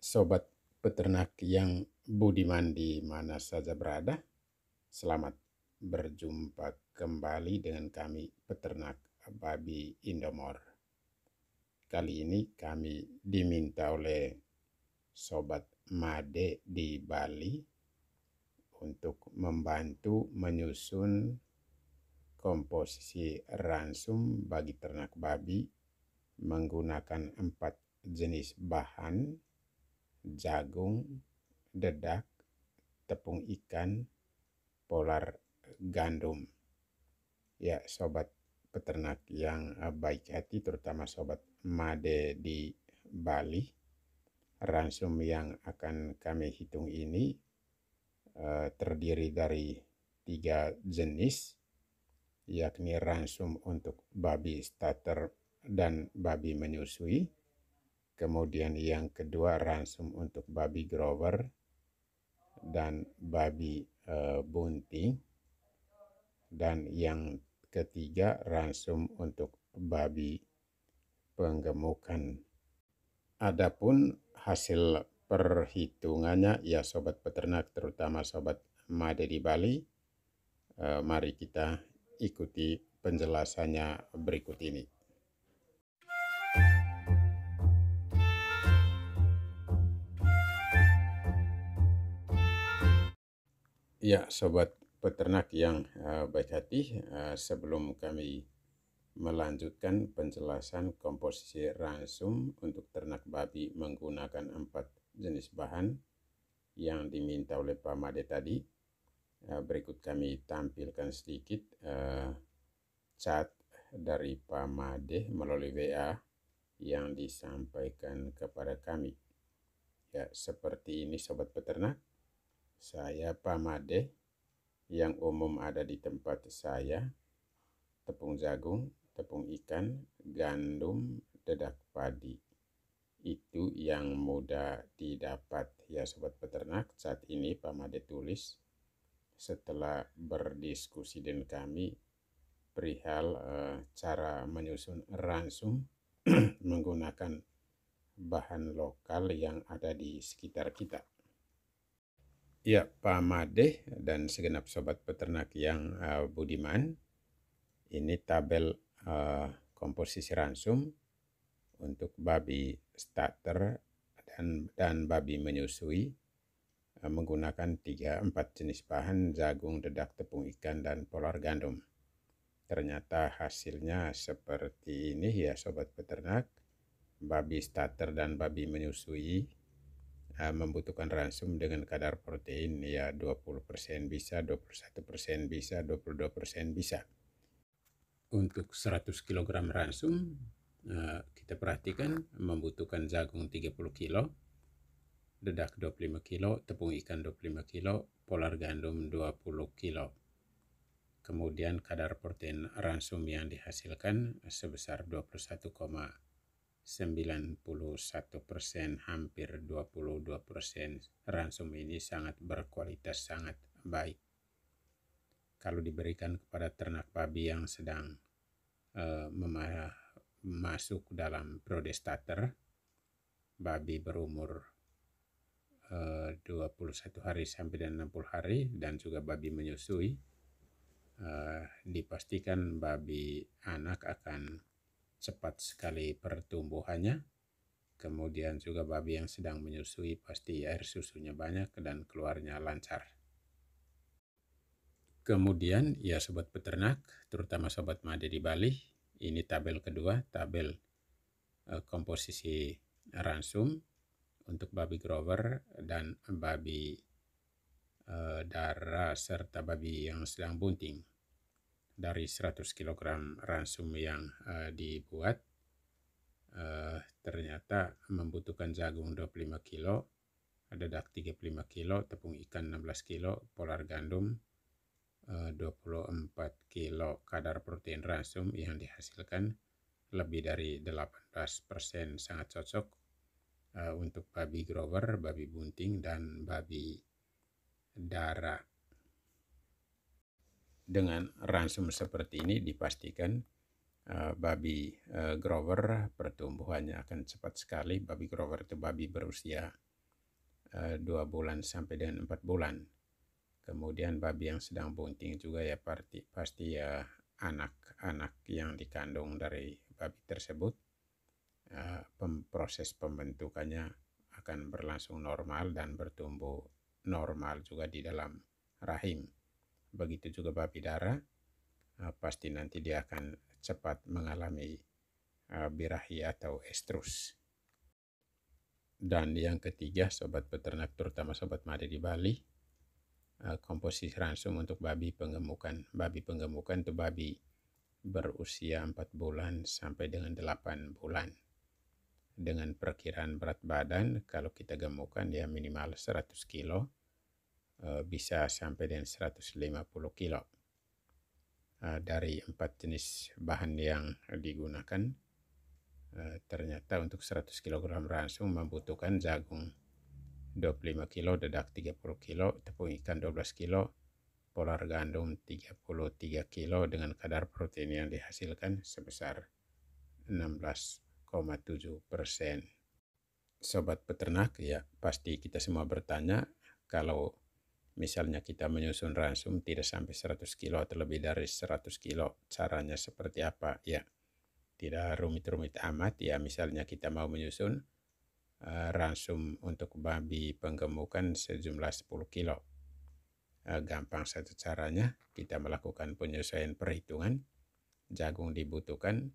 sobat peternak yang budiman di mana saja berada. Selamat berjumpa kembali dengan kami peternak babi Indomor. Kali ini kami diminta oleh sobat Made di Bali untuk membantu menyusun komposisi ransum bagi ternak babi menggunakan empat jenis bahan jagung, dedak, tepung ikan, polar gandum. Ya, sobat peternak yang eh, baik hati, terutama sobat Made di Bali, ransum yang akan kami hitung ini eh, terdiri dari tiga jenis, yakni ransum untuk babi starter dan babi menyusui, Kemudian yang kedua ransum untuk babi grower dan babi e, eh, bunting. Dan yang ketiga ransum untuk babi penggemukan. Adapun hasil perhitungannya ya sobat peternak terutama sobat Made di Bali, e, mari kita ikuti penjelasannya berikut ini. Ya, sobat peternak yang eh, baik hati, eh, sebelum kami melanjutkan penjelasan komposisi ransum untuk ternak babi menggunakan empat jenis bahan yang diminta oleh Pak Made tadi. Eh, berikut kami tampilkan sedikit uh, cat dari Pak Made melalui WA yang disampaikan kepada kami. Ya, seperti ini sobat peternak saya pamade yang umum ada di tempat saya, tepung jagung, tepung ikan, gandum, dedak padi. Itu yang mudah didapat ya sobat peternak. Saat ini pamade tulis setelah berdiskusi dengan kami perihal e, cara menyusun ransum menggunakan bahan lokal yang ada di sekitar kita. Ya, Pak Made dan segenap sobat peternak yang uh, budiman, ini tabel uh, komposisi ransum untuk babi starter dan dan babi menyusui uh, menggunakan tiga empat jenis bahan jagung, dedak, tepung ikan dan polar gandum. Ternyata hasilnya seperti ini ya sobat peternak. Babi starter dan babi menyusui Eh, membutuhkan ransum dengan kadar protein ya 20% bisa, 21% bisa, 22% bisa. Untuk 100 kg ransum eh, kita perhatikan membutuhkan jagung 30 kg, dedak 25 kg, tepung ikan 25 kg, polar gandum 20 kg. Kemudian kadar protein ransum yang dihasilkan sebesar 91 persen, hampir 22 persen. Ransum ini sangat berkualitas, sangat baik. Kalau diberikan kepada ternak babi yang sedang uh, masuk dalam prodestater babi berumur eh, uh, 21 hari sampai dengan 60 hari dan juga babi menyusui, uh, dipastikan babi anak akan cepat sekali pertumbuhannya. Kemudian juga babi yang sedang menyusui pasti air susunya banyak dan keluarnya lancar. Kemudian ya sobat peternak, terutama sobat made di Bali, ini tabel kedua, tabel e, komposisi ransum untuk babi grower dan babi eh, darah serta babi yang sedang bunting dari 100 kg ransum yang uh, dibuat uh, ternyata membutuhkan jagung 25 kg, ada dak 35 kg, tepung ikan 16 kg, polar gandum uh, 24 kg. Kadar protein ransum yang dihasilkan lebih dari 18% sangat cocok uh, untuk babi grower, babi bunting, dan babi darah dengan ransum seperti ini dipastikan uh, babi uh, grower pertumbuhannya akan cepat sekali. Babi grower itu babi berusia eh, dua 2 bulan sampai dengan empat bulan. Kemudian babi yang sedang bunting juga ya parti, pasti ya anak-anak yang dikandung dari babi tersebut uh, pem proses pembentukannya akan berlangsung normal dan bertumbuh normal juga di dalam rahim begitu juga babi darah, eh, pasti nanti dia akan cepat mengalami eh, birahi atau estrus. Dan yang ketiga, sobat peternak terutama sobat mari di Bali, eh, komposisi ransum untuk babi penggemukan. Babi penggemukan itu babi berusia 4 bulan sampai dengan 8 bulan. Dengan perkiraan berat badan, kalau kita gemukkan ya minimal 100 kilo Eh, bisa sampai dengan 150 kilo eh, dari empat jenis bahan yang digunakan eh, ternyata untuk 100 kg ransum membutuhkan jagung 25 kilo, dedak 30 kilo, tepung ikan 12 kilo, polar gandum 33 kilo dengan kadar protein yang dihasilkan sebesar 16,7 persen. Sobat peternak, ya pasti kita semua bertanya kalau misalnya kita menyusun ransum tidak sampai 100 kilo atau lebih dari 100 kilo caranya seperti apa ya tidak rumit-rumit amat ya misalnya kita mau menyusun uh, ransum untuk babi penggemukan sejumlah 10 kilo uh, gampang satu caranya kita melakukan penyesuaian perhitungan jagung dibutuhkan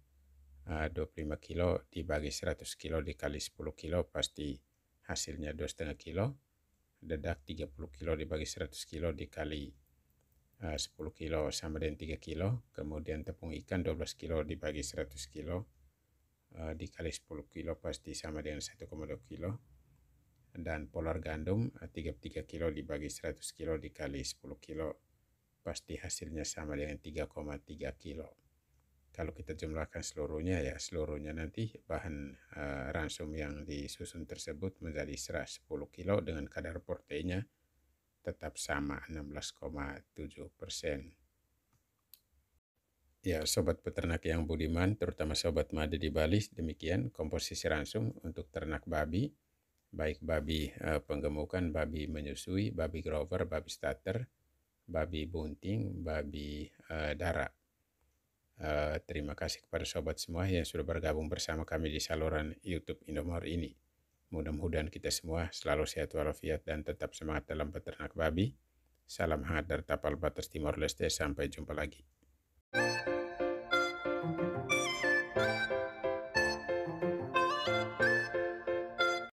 eh, uh, 25 kilo dibagi 100 kilo dikali 10 kilo pasti hasilnya 2,5 kilo dedak 30 kilo dibagi 100 kilo dikali eh, uh, 10 kilo sama dengan 3 kilo. Kemudian tepung ikan 12 kilo dibagi 100 kilo uh, dikali 10 kilo pasti sama dengan 1,2 kilo. Dan polar gandum 33 eh, kilo dibagi 100 kilo dikali 10 kilo pasti hasilnya sama dengan 3,3 kilo kalau kita jumlahkan seluruhnya ya seluruhnya nanti bahan uh, ransum yang disusun tersebut menjadi 110 kilo dengan kadar proteinnya tetap sama 16,7 persen. Ya, sobat peternak yang budiman, terutama sobat madu di Bali, demikian komposisi ransum untuk ternak babi, baik babi uh, penggemukan, babi menyusui, babi grower, babi starter, babi bunting, babi uh, eh, darat. Eh, terima kasih kepada sobat semua yang sudah bergabung bersama kami di saluran YouTube Indomor ini. Mudah-mudahan kita semua selalu sehat walafiat dan tetap semangat dalam peternak babi. Salam hangat dari Tapal Batas Timor Leste. Sampai jumpa lagi.